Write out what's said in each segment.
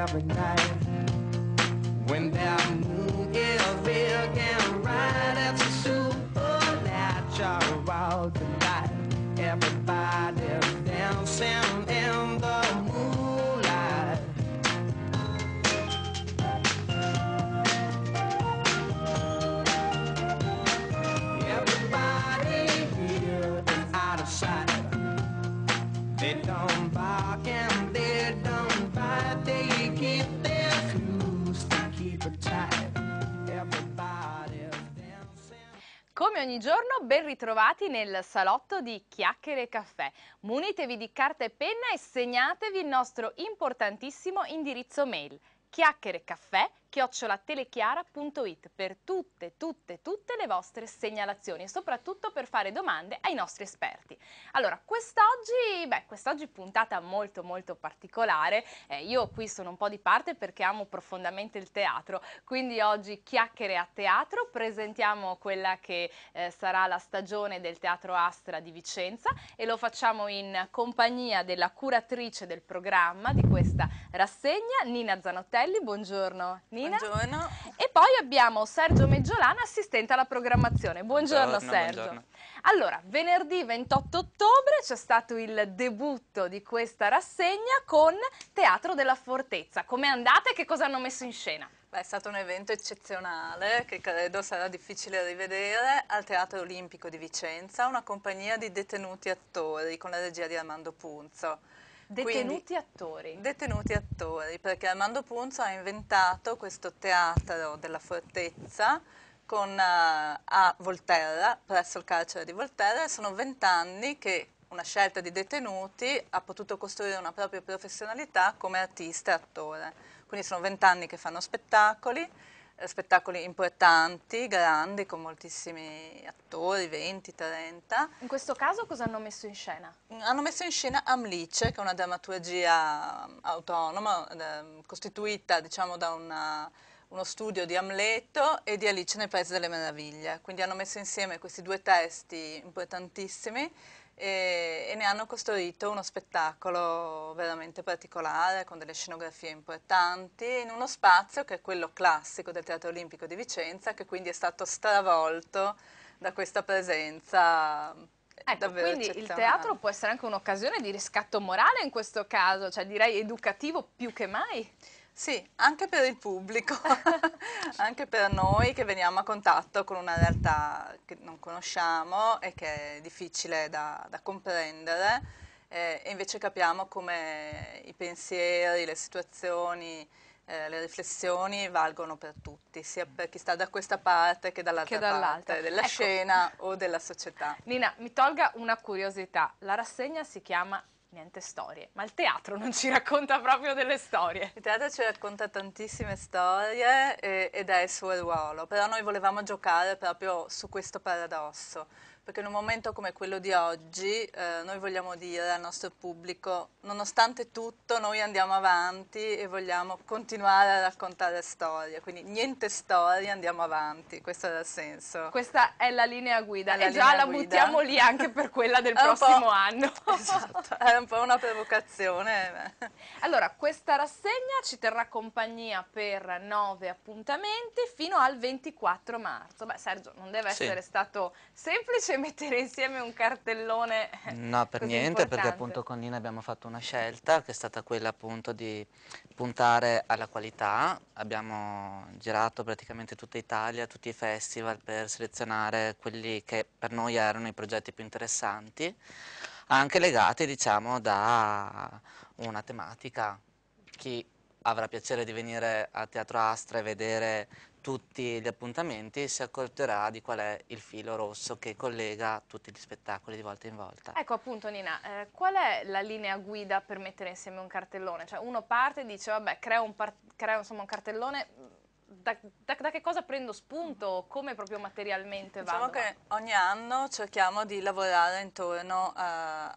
every night. Come ogni giorno, ben ritrovati nel salotto di Chiacchiere e Caffè. Munitevi di carta e penna e segnatevi il nostro importantissimo indirizzo mail chiacchierecaffè.com chiocciolatelechiara.it per tutte, tutte, tutte le vostre segnalazioni e soprattutto per fare domande ai nostri esperti. Allora, quest'oggi, beh, quest'oggi puntata molto molto particolare, eh, io qui sono un po' di parte perché amo profondamente il teatro, quindi oggi chiacchiere a teatro, presentiamo quella che eh, sarà la stagione del Teatro Astra di Vicenza e lo facciamo in compagnia della curatrice del programma di questa rassegna, Nina Zanottelli. Buongiorno. Nina. Antonina. Buongiorno. E poi abbiamo Sergio Meggiolana, assistente alla programmazione. Buongiorno, buongiorno Sergio. Buongiorno. Allora, venerdì 28 ottobre c'è stato il debutto di questa rassegna con Teatro della Fortezza. Com'è andata e che cosa hanno messo in scena? Beh, è stato un evento eccezionale che credo sarà difficile rivedere al Teatro Olimpico di Vicenza, una compagnia di detenuti attori con la regia di Armando Punzo. Detenuti Quindi, attori. Detenuti attori, perché Armando Punzo ha inventato questo teatro della fortezza con, uh, a Volterra, presso il carcere di Volterra, e sono vent'anni che una scelta di detenuti ha potuto costruire una propria professionalità come artista e attore. Quindi sono vent'anni che fanno spettacoli spettacoli importanti, grandi, con moltissimi attori, 20, 30. In questo caso cosa hanno messo in scena? Hanno messo in scena Amlice, che è una drammaturgia mm, autonoma, eh, costituita diciamo, da una, uno studio di Amleto e di Alice nel Paese delle Meraviglie. Quindi hanno messo insieme questi due testi importantissimi e, e ne hanno costruito uno spettacolo veramente particolare con delle scenografie importanti in uno spazio che è quello classico del Teatro Olimpico di Vicenza che quindi è stato stravolto da questa presenza eh, Ecco, quindi il teatro può essere anche un'occasione di riscatto morale in questo caso, cioè direi educativo più che mai. Sì, anche per il pubblico, anche per noi che veniamo a contatto con una realtà che non conosciamo e che è difficile da, da comprendere eh, e invece capiamo come i pensieri, le situazioni, eh, le riflessioni valgono per tutti, sia per chi sta da questa parte che dall'altra dall parte della ecco. scena o della società. Nina, mi tolga una curiosità, la rassegna si chiama niente storie, ma il teatro non ci racconta proprio delle storie. Il teatro ci racconta tantissime storie e, eh, ed è il suo ruolo, però noi volevamo giocare proprio su questo paradosso perché in un momento come quello di oggi eh, noi vogliamo dire al nostro pubblico, nonostante tutto noi andiamo avanti e vogliamo continuare a raccontare storie, quindi niente storie, andiamo avanti, questo era il senso. Questa è la linea guida è e già la guida. buttiamo lì anche per quella del prossimo anno. Esatto, era un po' una provocazione. Eh. allora, questa rassegna ci terrà compagnia per nove appuntamenti fino al 24 marzo. Beh Sergio, non deve essere stato semplice mettere insieme un cartellone No, per niente, importante. perché appunto con Nina abbiamo fatto una scelta che è stata quella appunto di puntare alla qualità. Abbiamo girato praticamente tutta Italia, tutti i festival per selezionare quelli che per noi erano i progetti più interessanti, anche legati diciamo da una tematica. Chi avrà piacere di venire a Teatro Astra e vedere tutti gli appuntamenti si accorgerà di qual è il filo rosso che collega tutti gli spettacoli di volta in volta. Ecco appunto Nina, eh, qual è la linea guida per mettere insieme un cartellone? Cioè uno parte e dice vabbè crea un, creo, insomma, un cartellone, da, da, da, che cosa prendo spunto? Come proprio materialmente diciamo vado? Diciamo che ogni anno cerchiamo di lavorare intorno eh,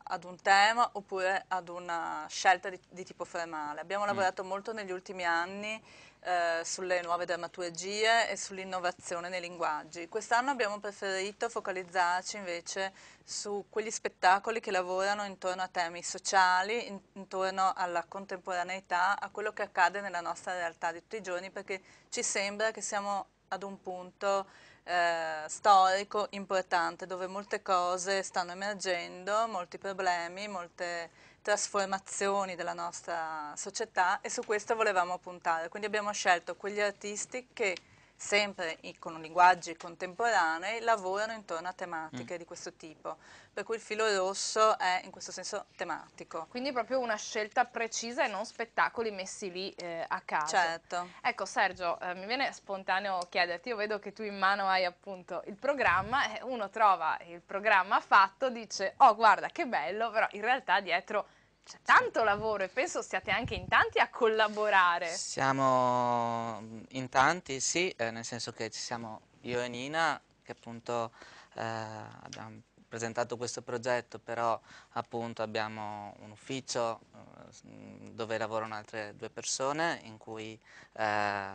ad un tema oppure ad una scelta di, di tipo formale. Abbiamo mm. lavorato molto negli ultimi anni eh, sulle nuove drammaturgie e sull'innovazione nei linguaggi. Quest'anno abbiamo preferito focalizzarci invece su quegli spettacoli che lavorano intorno a temi sociali, in, intorno alla contemporaneità, a quello che accade nella nostra realtà di tutti i giorni, perché ci sembra che siamo ad un punto eh, storico importante dove molte cose stanno emergendo, molti problemi, molte trasformazioni della nostra società e su questo volevamo puntare. Quindi abbiamo scelto quegli artisti che sempre con linguaggi contemporanei, lavorano intorno a tematiche mm. di questo tipo. Per cui il filo rosso è in questo senso tematico. Quindi proprio una scelta precisa e non spettacoli messi lì eh, a caso. Certo. Ecco Sergio, eh, mi viene spontaneo chiederti, io vedo che tu in mano hai appunto il programma, uno trova il programma fatto, dice oh guarda che bello, però in realtà dietro c'è tanto lavoro e penso siate anche in tanti a collaborare. Siamo in tanti, sì, eh, nel senso che ci siamo io e Nina che appunto eh, abbiamo presentato questo progetto, però appunto abbiamo un ufficio eh, dove lavorano altre due persone in cui, eh,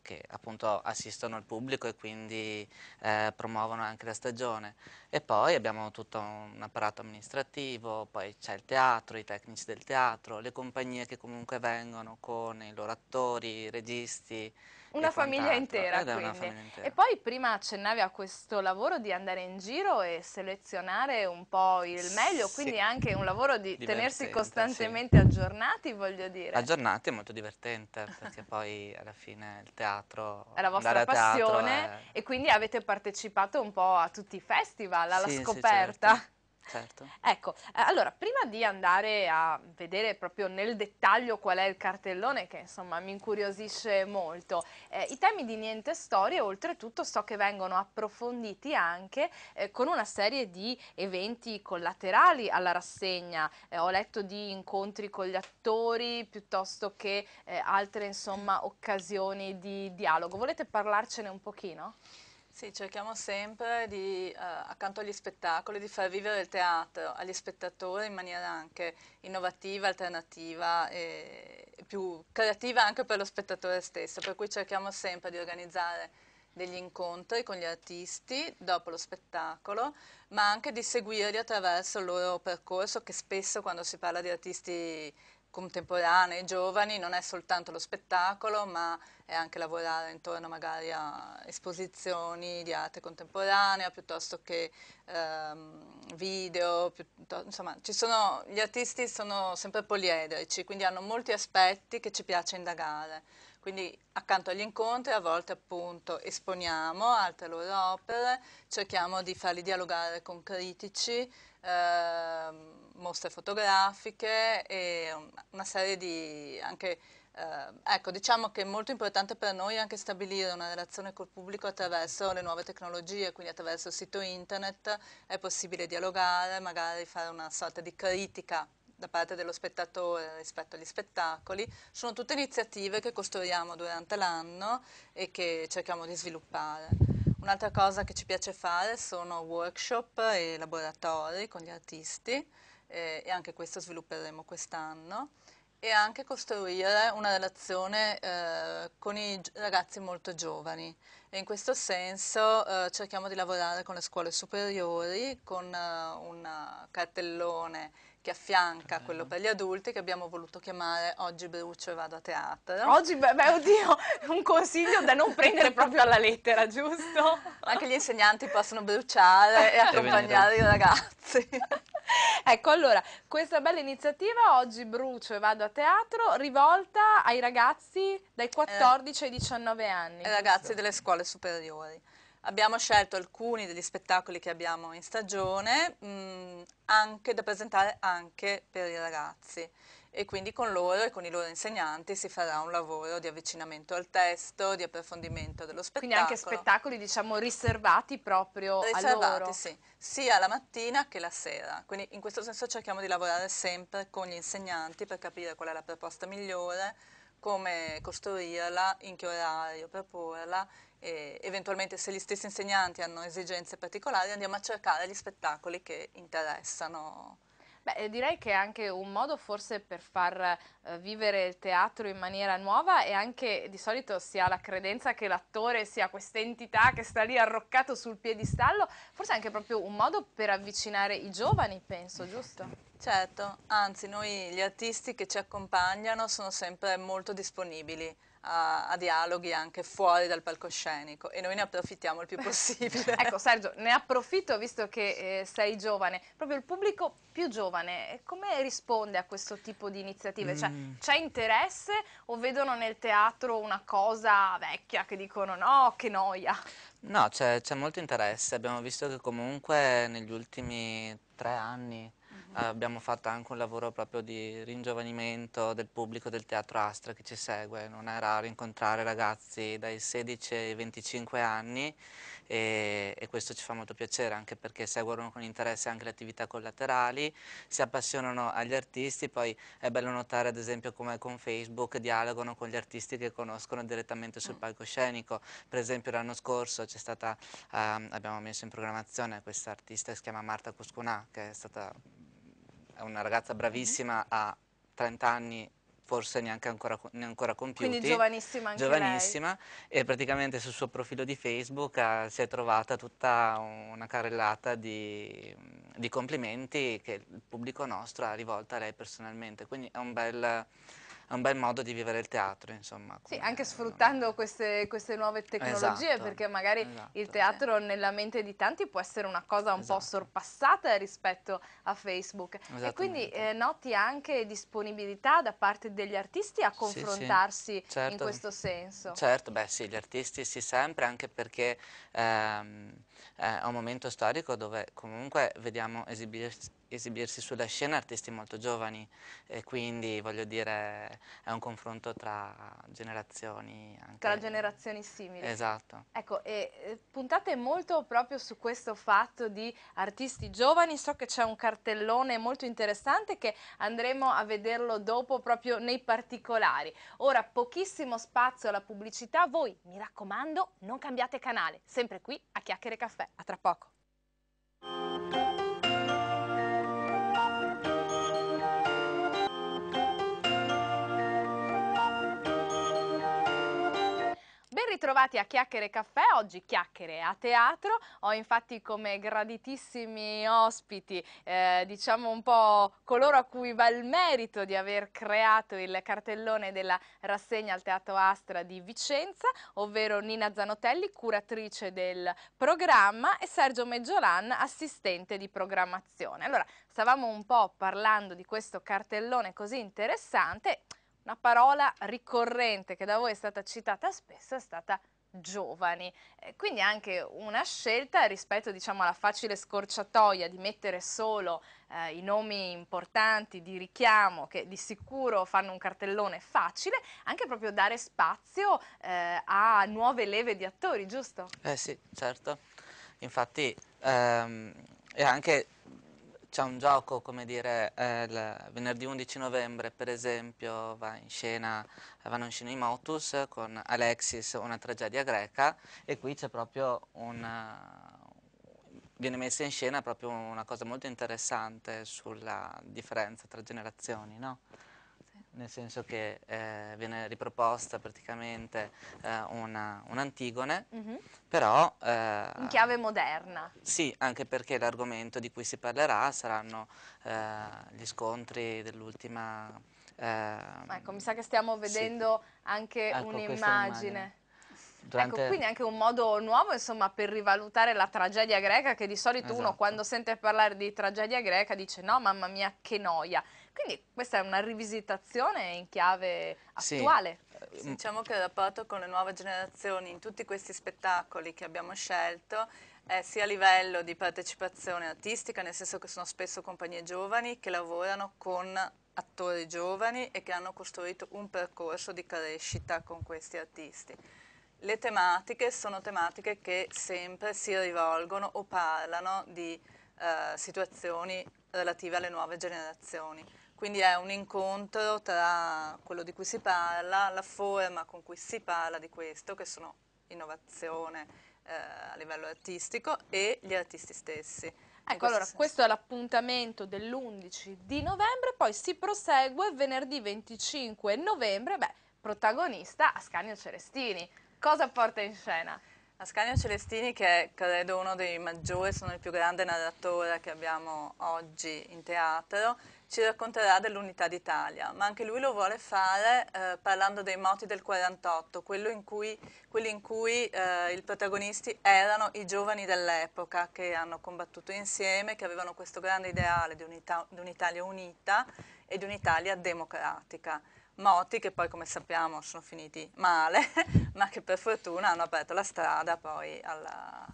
che appunto assistono il pubblico e quindi eh, promuovono anche la stagione. E poi abbiamo tutto un apparato amministrativo, poi c'è il teatro, i tecnici del teatro, le compagnie che comunque vengono con i loro attori, i registi, una famiglia intera, una famiglia intera, E poi prima accennavi a questo lavoro di andare in giro e selezionare un po' il meglio, sì. quindi anche un lavoro di divertente, tenersi costantemente sì. aggiornati, voglio dire. Aggiornati è molto divertente, perché poi alla fine il teatro... È la vostra passione è... e quindi avete partecipato un po' a tutti i festival, alla sì, scoperta. Certo. Certo. Ecco, eh, allora, prima di andare a vedere proprio nel dettaglio qual è il cartellone, che insomma mi incuriosisce molto, eh, i temi di Niente Storie oltretutto so che vengono approfonditi anche eh, con una serie di eventi collaterali alla rassegna, eh, ho letto di incontri con gli attori piuttosto che eh, altre insomma occasioni di dialogo, volete parlarcene un pochino? Sì, cerchiamo sempre di, eh, accanto agli spettacoli, di far vivere il teatro agli spettatori in maniera anche innovativa, alternativa e più creativa anche per lo spettatore stesso, per cui cerchiamo sempre di organizzare degli incontri con gli artisti dopo lo spettacolo, ma anche di seguirli attraverso il loro percorso che spesso quando si parla di artisti contemporanei, giovani, non è soltanto lo spettacolo, ma e anche lavorare intorno magari a esposizioni di arte contemporanea piuttosto che ehm, video, piuttosto, insomma sono, gli artisti sono sempre poliedrici, quindi hanno molti aspetti che ci piace indagare. Quindi accanto agli incontri a volte appunto esponiamo altre loro opere, cerchiamo di farli dialogare con critici, ehm, mostre fotografiche e una serie di anche eh, ecco, diciamo che è molto importante per noi anche stabilire una relazione col pubblico attraverso le nuove tecnologie, quindi attraverso il sito internet è possibile dialogare, magari fare una sorta di critica da parte dello spettatore rispetto agli spettacoli, sono tutte iniziative che costruiamo durante l'anno e che cerchiamo di sviluppare. Un'altra cosa che ci piace fare sono workshop e laboratori con gli artisti eh, e anche questo svilupperemo quest'anno e anche costruire una relazione eh, con i ragazzi molto giovani e in questo senso eh, cerchiamo di lavorare con le scuole superiori con eh, un cartellone che affianca quello per gli adulti che abbiamo voluto chiamare Oggi brucio e vado a teatro. Oggi, beh, beh oddio, un consiglio da non prendere proprio alla lettera, giusto? Anche gli insegnanti possono bruciare e accompagnare i ragazzi. Ecco, allora, questa bella iniziativa oggi brucio e vado a teatro rivolta ai ragazzi dai 14 eh. ai 19 anni. Ai ragazzi delle scuole superiori. Abbiamo scelto alcuni degli spettacoli che abbiamo in stagione mh, mm, anche da presentare anche per i ragazzi e quindi con loro e con i loro insegnanti si farà un lavoro di avvicinamento al testo, di approfondimento dello spettacolo. Quindi anche spettacoli diciamo riservati proprio riservati, a loro. Sì, sia la mattina che la sera. Quindi in questo senso cerchiamo di lavorare sempre con gli insegnanti per capire qual è la proposta migliore, come costruirla, in che orario proporla e eventualmente se gli stessi insegnanti hanno esigenze particolari andiamo a cercare gli spettacoli che interessano Beh, direi che è anche un modo forse per far eh, vivere il teatro in maniera nuova e anche di solito si ha la credenza che l'attore sia questa entità che sta lì arroccato sul piedistallo, forse è anche proprio un modo per avvicinare i giovani, penso, giusto? Certo, anzi noi gli artisti che ci accompagnano sono sempre molto disponibili a, a, dialoghi anche fuori dal palcoscenico e noi ne approfittiamo il più possibile. ecco Sergio, ne approfitto visto che eh, sei giovane, proprio il pubblico più giovane, eh, come risponde a questo tipo di iniziative? Cioè, mm. Cioè, c'è interesse o vedono nel teatro una cosa vecchia che dicono no, che noia? No, c'è molto interesse, abbiamo visto che comunque negli ultimi tre anni abbiamo fatto anche un lavoro proprio di ringiovanimento del pubblico del Teatro Astra che ci segue, non è raro incontrare ragazzi dai 16 ai 25 anni e, e questo ci fa molto piacere anche perché seguono con interesse anche le attività collaterali, si appassionano agli artisti, poi è bello notare ad esempio come con Facebook dialogano con gli artisti che conoscono direttamente sul mm. palcoscenico, per esempio l'anno scorso c'è stata, eh, abbiamo messo in programmazione questa artista che si chiama Marta Cuscunà che è stata è una ragazza mm-hmm. bravissima, ha 30 anni forse neanche ancora, ne ancora compiuti. Quindi giovanissima anche Giovanissima lei. e praticamente sul suo profilo di Facebook ha, eh, si è trovata tutta una carrellata di, di, complimenti che il pubblico nostro ha rivolto a lei personalmente. Quindi è un bel, è un bel modo di vivere il teatro, insomma. Sì, anche eh, sfruttando queste, queste, nuove tecnologie, esatto, perché magari esatto, il teatro sì. nella mente di tanti può essere una cosa un esatto. po' sorpassata rispetto a Facebook. E quindi eh, noti anche disponibilità da parte degli artisti a confrontarsi sì, sì. Certo. in questo senso. Certo, beh sì, gli artisti sì sempre, anche perché ehm, è un momento storico dove comunque vediamo esibirsi esibirsi sulla scena artisti molto giovani e quindi voglio dire è un confronto tra generazioni. Anche... Tra generazioni simili. Esatto. Ecco, e puntate molto proprio su questo fatto di artisti giovani, so che c'è un cartellone molto interessante che andremo a vederlo dopo proprio nei particolari. Ora pochissimo spazio alla pubblicità, voi mi raccomando non cambiate canale, sempre qui a Chiacchiere Caffè, a tra poco. ritrovati a Chiacchiere Caffè, oggi Chiacchiere a Teatro. Ho infatti come graditissimi ospiti, eh, diciamo un po' coloro a cui va il merito di aver creato il cartellone della rassegna al Teatro Astra di Vicenza, ovvero Nina Zanotelli, curatrice del programma, e Sergio Meggiolan, assistente di programmazione. Allora, stavamo un po' parlando di questo cartellone così interessante, una parola ricorrente che da voi è stata citata spesso è stata giovani, quindi anche una scelta rispetto diciamo, alla facile scorciatoia di mettere solo eh, i nomi importanti di richiamo che di sicuro fanno un cartellone facile, anche proprio dare spazio eh, a nuove leve di attori, giusto? Eh sì, certo, infatti ehm, è anche c'è un gioco, come dire, eh, il venerdì 11 novembre per esempio va in scena, vanno in scena i Motus con Alexis, una tragedia greca e qui c'è proprio una, viene messa in scena proprio una cosa molto interessante sulla differenza tra generazioni, no? nel senso che eh, viene riproposta praticamente eh, una, un'antigone, mm-hmm. però... Eh, in chiave moderna. Sì, anche perché l'argomento di cui si parlerà saranno eh, gli scontri dell'ultima... Ehm, ecco, mi sa che stiamo vedendo sì. anche ecco, un'immagine. Ecco, Durante... Ecco, quindi anche un modo nuovo insomma, per rivalutare la tragedia greca che di solito esatto. uno quando sente parlare di tragedia greca dice no mamma mia che noia quindi questa è una rivisitazione in chiave attuale. Eh, sì. Mm. Diciamo che il rapporto con le nuove generazioni in tutti questi spettacoli che abbiamo scelto è sia a livello di partecipazione artistica, nel senso che sono spesso compagnie giovani che lavorano con attori giovani e che hanno costruito un percorso di crescita con questi artisti. Le tematiche sono tematiche che sempre si rivolgono o parlano di eh, situazioni relative alle nuove generazioni. Quindi è un incontro tra quello di cui si parla, la forma con cui si parla di questo, che sono innovazione eh, a livello artistico, e gli artisti stessi. Ecco, ecco allora, questo è l'appuntamento dell'11 di novembre, poi si prosegue venerdì 25 novembre, beh, protagonista Ascanio Celestini. Cosa porta in scena? Ascanio Celestini, che è credo uno dei maggiori, sono il più grande narratore che abbiamo oggi in teatro, ci racconterà dell'Unità d'Italia, ma anche lui lo vuole fare eh, parlando dei moti del 48, in cui, quelli in cui eh, i protagonisti erano i giovani dell'epoca che hanno combattuto insieme, che avevano questo grande ideale di un'Italia unita e di un'Italia democratica. Moti che poi come sappiamo sono finiti male, ma che per fortuna hanno aperto la strada poi alla,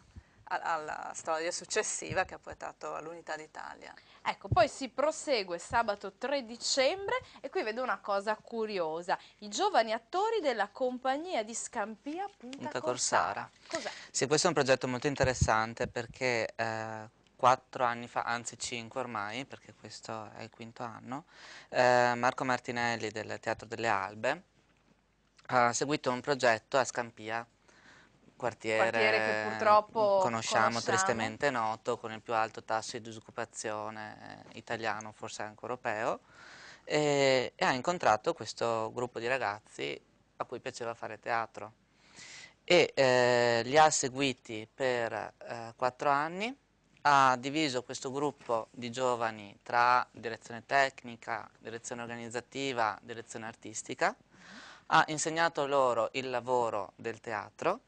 alla storia successiva che ha portato all'Unità d'Italia. Ecco, poi si prosegue sabato 3 dicembre e qui vedo una cosa curiosa, i giovani attori della compagnia di Scampia Punta, Punta Corsara. Corsara. Sì, questo è un progetto molto interessante perché eh, quattro anni fa, anzi cinque ormai, perché questo è il quinto anno, eh, Marco Martinelli del Teatro delle Albe ha seguito un progetto a Scampia quartiere, quartiere che mm, purtroppo conosciamo, conosciamo, tristemente noto, con il più alto tasso di disoccupazione eh, italiano, forse anche europeo, e, e ha incontrato questo gruppo di ragazzi a cui piaceva fare teatro e eh, li ha seguiti per eh, quattro eh, anni, ha diviso questo gruppo di giovani tra direzione tecnica, direzione organizzativa, direzione artistica, ha insegnato loro il lavoro del teatro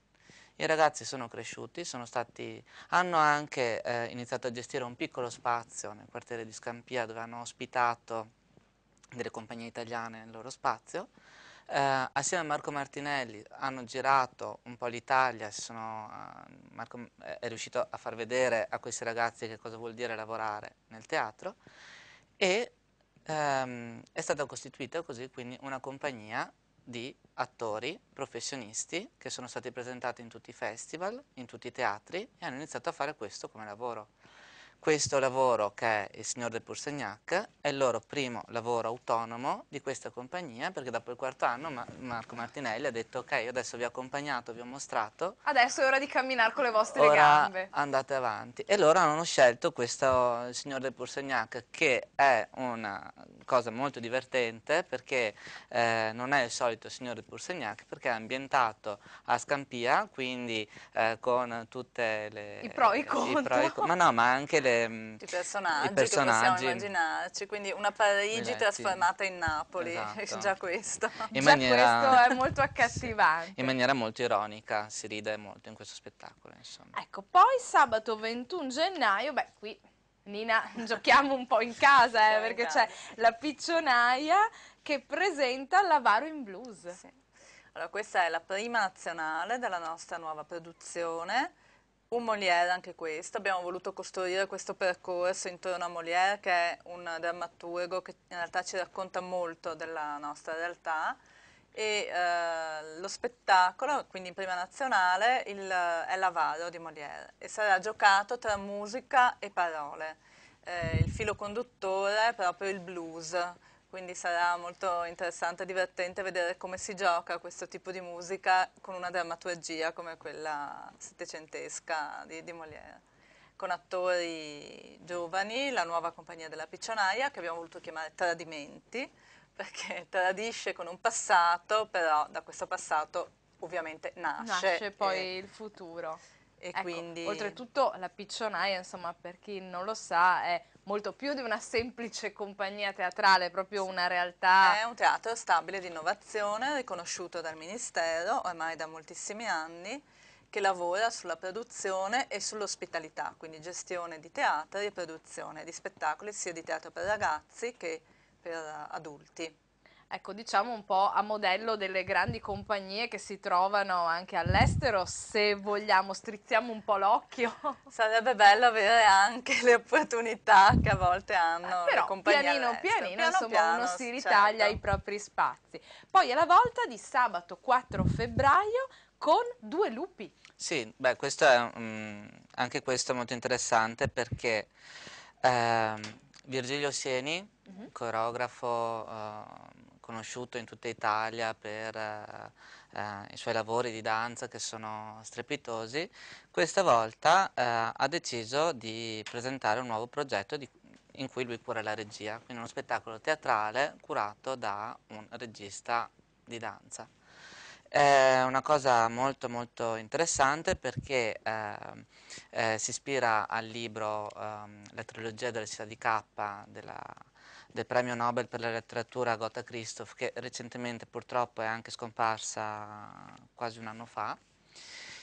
i ragazzi sono cresciuti, sono stati, hanno anche eh, iniziato a gestire un piccolo spazio nel quartiere di Scampia dove hanno ospitato delle compagnie italiane nel loro spazio. Eh, assieme a Marco Martinelli hanno girato un po' l'Italia, sono, eh, Marco eh, è riuscito a far vedere a questi ragazzi che cosa vuol dire lavorare nel teatro e ehm, è stata costituita così quindi una compagnia di attori professionisti che sono stati presentati in tutti i festival, in tutti i teatri e hanno iniziato a fare questo come lavoro. Questo lavoro che è il signor de Pursegnac è il loro primo lavoro autonomo di questa compagnia perché dopo il quarto anno Mar Marco Martinelli ha detto ok io adesso vi ho accompagnato, vi ho mostrato. Adesso è ora di camminare con le vostre ora gambe. andate avanti. E loro hanno scelto questo il signor de Pursegnac che è una cosa molto divertente perché eh, non è il solito signor de Pursegnac perché è ambientato a Scampia quindi eh, con tutte le... I pro e i contro. I pro e ma no ma anche le le, mm, I, personaggi i personaggi possiamo immaginarci, quindi una Parigi trasformata in Napoli, esatto. già questo. In già questo è molto accattivante. Sì. In maniera molto ironica, si ride molto in questo spettacolo. Insomma. Ecco, poi sabato 21 gennaio, beh qui Nina, giochiamo un po' in casa, eh, perché c'è la piccionaia che presenta l'avaro in blues. Sì. Allora, questa è la prima nazionale della nostra nuova produzione un Molière anche questo, abbiamo voluto costruire questo percorso intorno a Molière che è un drammaturgo che in realtà ci racconta molto della nostra realtà e eh, lo spettacolo, quindi in prima nazionale, il, è l'avaro di Molière e sarà giocato tra musica e parole. Eh, il filo conduttore è proprio il blues, quindi sarà molto interessante e divertente vedere come si gioca questo tipo di musica con una drammaturgia come quella settecentesca di, di Molière con attori giovani, la nuova compagnia della Piccionaia che abbiamo voluto chiamare Tradimenti perché tradisce con un passato, però da questo passato ovviamente nasce. Nasce poi il futuro. E ecco, quindi... Oltretutto la piccionaia, insomma, per chi non lo sa, è molto più di una semplice compagnia teatrale, è proprio una realtà... È un teatro stabile di innovazione, riconosciuto dal Ministero ormai da moltissimi anni, che lavora sulla produzione e sull'ospitalità, quindi gestione di teatri e produzione di spettacoli sia di teatro per ragazzi che per adulti ecco, diciamo un po' a modello delle grandi compagnie che si trovano anche all'estero, se vogliamo, strizziamo un po' l'occhio. Sarebbe bello avere anche le opportunità che a volte hanno eh, però, compagnie pianino, all'estero. pianino, piano, insomma, piano, uno si certo. ritaglia certo. i propri spazi. Poi è la volta di sabato 4 febbraio con due lupi. Sì, beh, questo è, mh, anche questo è molto interessante perché eh, Virgilio Sieni, mhm. coreografo eh, conosciuto in tutta Italia per eh, eh, i suoi lavori di danza che sono strepitosi, questa volta eh, ha deciso di presentare un nuovo progetto di, in cui lui cura la regia, quindi uno spettacolo teatrale curato da un regista di danza. È una cosa molto molto interessante perché eh, eh, si ispira al libro eh, La trilogia della città di K della del premio Nobel per la letteratura Gotha Christoph, che recentemente purtroppo è anche scomparsa quasi un anno fa,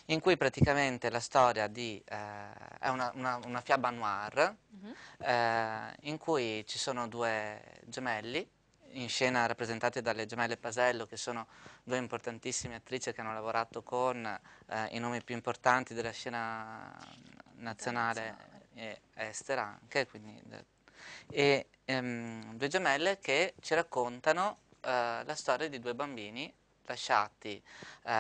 in cui praticamente la storia di, eh, è una, una, una, fiaba noir, mm -hmm. eh, in cui ci sono due gemelli, in scena rappresentate dalle gemelle Pasello, che sono due importantissime attrici che hanno lavorato con eh, i nomi più importanti della scena nazionale e estera anche, quindi eh, e ehm, due gemelle che ci raccontano eh, la storia di due bambini lasciati eh,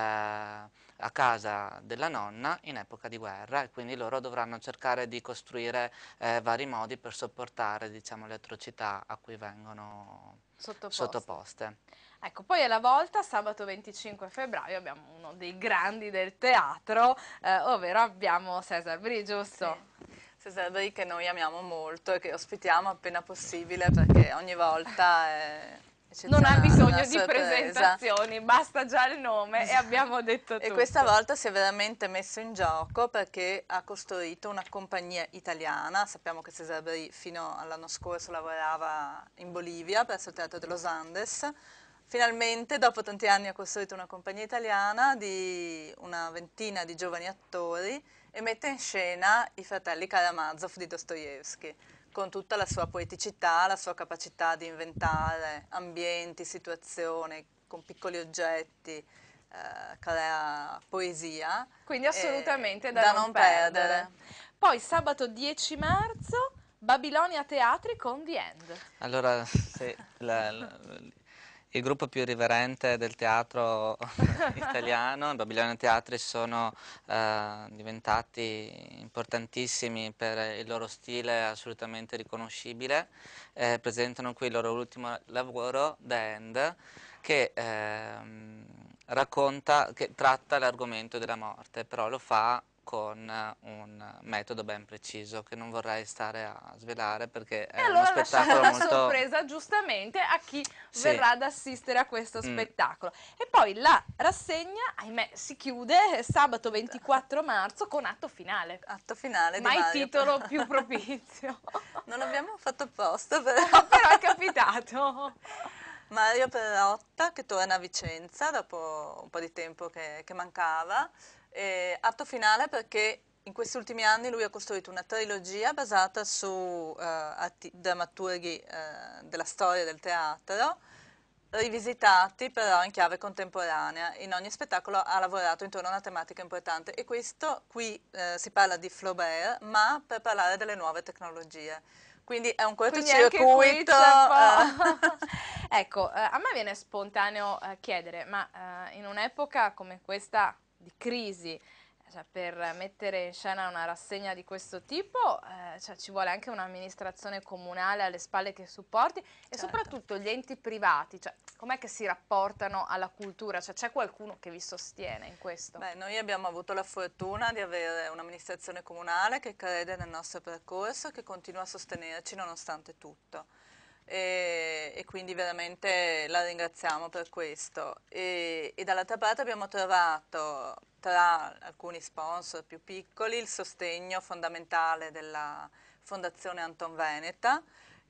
a casa della nonna in epoca di guerra e quindi loro dovranno cercare di costruire eh, vari modi per sopportare diciamo, le atrocità a cui vengono sottoposte. sottoposte. Ecco, poi alla volta, sabato 25 febbraio, abbiamo uno dei grandi del teatro, eh, ovvero abbiamo Cesar Bri, giusto? Sì. Cesardi che noi amiamo molto e che ospitiamo appena possibile perché ogni volta è non ha bisogno di presentazioni, basta già il nome e abbiamo detto tutto. E questa volta si è veramente messo in gioco perché ha costruito una compagnia italiana. Sappiamo che Cesare Bri fino all'anno scorso lavorava in Bolivia presso il Teatro de los Andes. Finalmente, dopo tanti anni, ha costruito una compagnia italiana di una ventina di giovani attori e mette in scena i fratelli Karamazov di Dostoevsky, con tutta la sua poeticità, la sua capacità di inventare ambienti, situazioni, con piccoli oggetti, eh, crea poesia. Quindi eh, assolutamente da, da, non, non perdere. perdere. Poi sabato 10 marzo, Babilonia Teatri con The End. Allora, se la, la, il gruppo più irriverente del teatro italiano, i Babilonia Teatri sono eh, diventati importantissimi per il loro stile assolutamente riconoscibile, eh, presentano qui il loro ultimo lavoro, The End, che eh, racconta, che tratta l'argomento della morte, però lo fa con un metodo ben preciso che non vorrei stare a svelare perché è allora uno spettacolo molto... la sorpresa giustamente a chi sì. verrà ad assistere a questo mm. spettacolo. E poi la rassegna, ahimè, si chiude sabato 24 marzo con atto finale. Atto finale Mai Mario. titolo più propizio. non abbiamo fatto apposta però. però è capitato. Mario Perotta che torna a Vicenza dopo un po' di tempo che, che mancava eh, atto finale perché in questi ultimi anni lui ha costruito una trilogia basata su uh, drammaturghi uh, della storia del teatro, rivisitati però in chiave contemporanea. In ogni spettacolo ha lavorato intorno a una tematica importante e questo qui uh, si parla di Flaubert, ma per parlare delle nuove tecnologie. Quindi è un cortocircuito. ecco, a me viene spontaneo chiedere, ma in un'epoca come questa di crisi, cioè, per mettere in scena una rassegna di questo tipo eh, cioè, ci vuole anche un'amministrazione comunale alle spalle che supporti certo. e soprattutto gli enti privati, cioè, com'è che si rapportano alla cultura? Cioè, c'è qualcuno che vi sostiene in questo? Beh, noi abbiamo avuto la fortuna di avere un'amministrazione comunale che crede nel nostro percorso e che continua a sostenerci nonostante tutto e, e, quindi veramente la ringraziamo per questo. E, e dall'altra parte abbiamo trovato tra alcuni sponsor più piccoli il sostegno fondamentale della Fondazione Anton Veneta,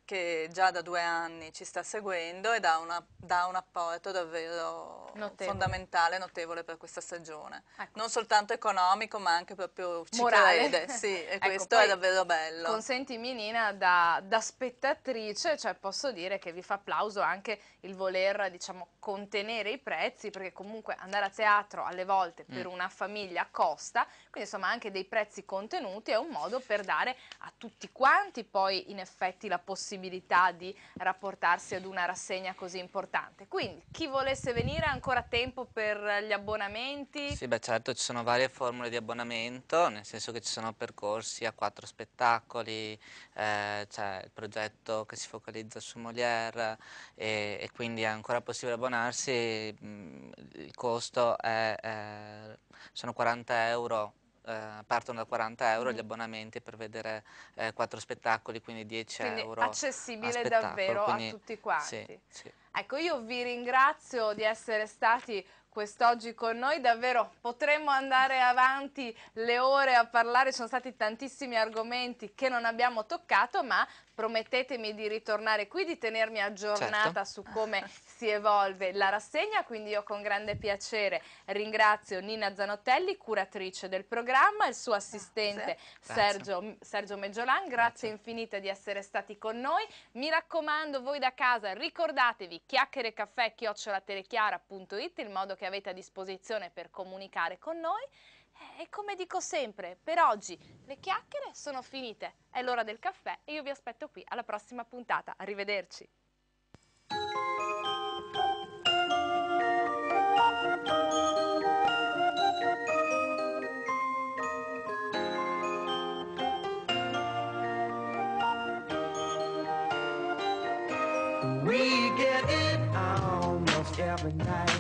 che già da due anni ci sta seguendo e dà, una, dà un apporto davvero notevole. fondamentale, notevole per questa stagione. Ecco. Non soltanto economico, ma anche proprio ci Morale. crede, sì, e ecco, questo è davvero bello. Consentimi Nina, da, da, spettatrice, cioè posso dire che vi fa applauso anche il voler, diciamo, contenere i prezzi, perché comunque andare a teatro alle volte mm. per una famiglia costa quindi insomma anche dei prezzi contenuti è un modo per dare a tutti quanti poi in effetti la possibilità di rapportarsi ad una rassegna così importante. Quindi chi volesse venire ha ancora tempo per gli abbonamenti? Sì beh certo ci sono varie formule di abbonamento, nel senso che ci sono percorsi a quattro spettacoli, eh, c'è il progetto che si focalizza su Molière e, e quindi è ancora possibile abbonarsi, mm, il costo è, eh, sono 40 euro eh, partono da 40 euro mm. gli abbonamenti per vedere eh, 4 spettacoli, quindi 10 quindi euro. Accessibile a davvero quindi, a tutti quanti. Sì, sì. Ecco, io vi ringrazio di essere stati quest'oggi con noi, davvero potremmo andare avanti le ore a parlare, ci sono stati tantissimi argomenti che non abbiamo toccato, ma promettetemi di ritornare qui, di tenermi aggiornata certo. su come si evolve la rassegna, quindi io con grande piacere ringrazio Nina Zanotelli, curatrice del programma, il suo assistente grazie. Sergio, Sergio Meggiolan, grazie, grazie infinite di essere stati con noi, mi raccomando voi da casa ricordatevi chiacchierecaffè chiocciolatelechiara.it, il modo che avete a disposizione per comunicare con noi. Eh, e come dico sempre, per oggi le chiacchiere sono finite, è l'ora del caffè e io vi aspetto qui alla prossima puntata. Arrivederci! We get it almost every night.